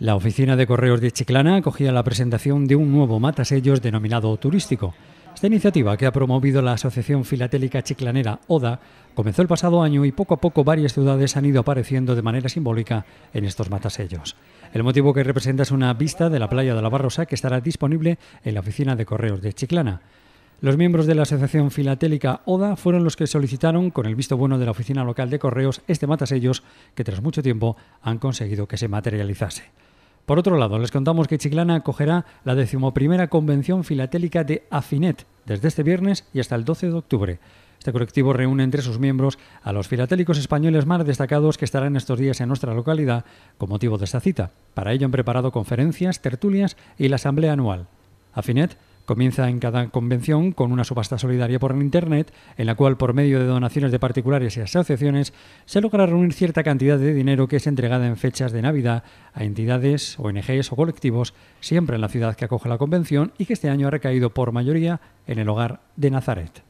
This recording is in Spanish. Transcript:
La oficina de correos de Chiclana acogía la presentación de un nuevo matasellos denominado turístico. Esta iniciativa que ha promovido la Asociación Filatélica Chiclanera ODA comenzó el pasado año y poco a poco varias ciudades han ido apareciendo de manera simbólica en estos matasellos. El motivo que representa es una vista de la playa de la Barrosa que estará disponible en la oficina de correos de Chiclana. Los miembros de la Asociación Filatélica ODA fueron los que solicitaron, con el visto bueno de la oficina local de correos, este matasellos que tras mucho tiempo han conseguido que se materializase. Por otro lado, les contamos que Chiclana acogerá la decimoprimera Convención Filatélica de AFINET desde este viernes y hasta el 12 de octubre. Este colectivo reúne entre sus miembros a los filatélicos españoles más destacados que estarán estos días en nuestra localidad con motivo de esta cita. Para ello han preparado conferencias, tertulias y la asamblea anual. AFINET Comienza en cada convención con una subasta solidaria por Internet, en la cual por medio de donaciones de particulares y asociaciones se logra reunir cierta cantidad de dinero que es entregada en fechas de Navidad a entidades, ONGs o colectivos, siempre en la ciudad que acoge la convención y que este año ha recaído por mayoría en el hogar de Nazaret.